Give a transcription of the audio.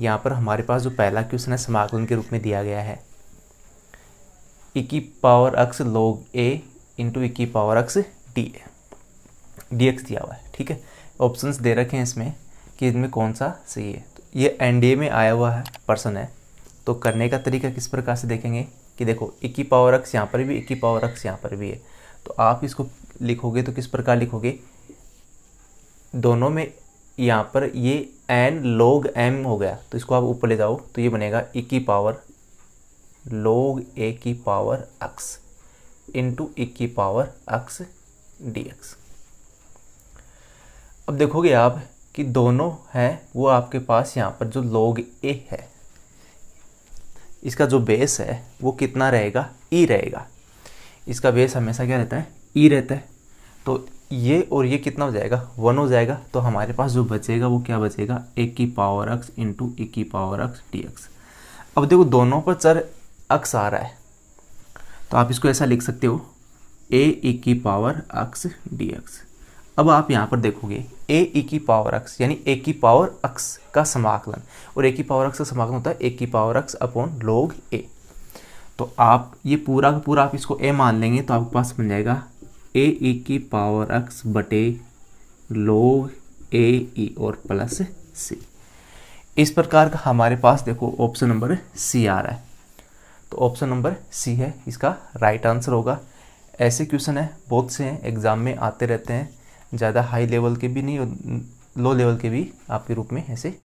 यहाँ पर हमारे पास जो पहला क्वेश्चन है समाकलन के रूप में दिया गया है इक्की power x log a into इक्की power x d a d x दिया हुआ है ठीक है ऑप्शंस दे रखे हैं इसमें कि इनमें कौन सा सही है तो ये एनडीए में आया हुआ है पर्सन है तो करने का तरीका किस प्रकार से देखेंगे कि देखो इक्की पावर अक्स यहाँ पर भी इक्की पावर अक्स यहाँ पर भी है तो आप इसको लिखोगे तो किस प्रकार लिखोगे दोनों में यहाँ पर ये एन log m हो गया तो इसको आप ऊपर ले जाओ तो ये बनेगा e की पावर log a की पावर x इंटू e की पावर x dx अब देखोगे आप कि दोनों हैं वो आपके पास यहाँ पर जो log a है इसका जो बेस है वो कितना रहेगा ई e रहेगा इसका बेस हमेशा क्या रहता है ई e रहता है तो ये और ये कितना हो जाएगा वन हो जाएगा तो हमारे पास जो बचेगा वो क्या बचेगा ए की पावर अक्स इंटू ए की पावर अक्स डी एक्स अब देखो दोनों पर चर अक्स आ रहा है तो आप इसको ऐसा लिख सकते हो ए ई e की पावर अक्स डी एक्स अब आप यहाँ पर देखोगे ए ई e की पावर अक्स यानी ए की पावर अक्स का समाकलन और ए की पावर अक्स का समाकलन होता है ए की पावर अक्स अपॉन लोग ए तो आप ये पूरा का पूरा आप इसको ए मान लेंगे तो आपके पास बन जाएगा ए ई की पावर एक्स बटे लोग ए ई और प्लस सी इस प्रकार का हमारे पास देखो ऑप्शन नंबर सी आ रहा है तो ऑप्शन नंबर सी है इसका राइट आंसर होगा ऐसे क्वेश्चन है बहुत से हैं एग्ज़ाम में आते रहते हैं ज़्यादा हाई लेवल के भी नहीं लो लेवल के भी आपके रूप में ऐसे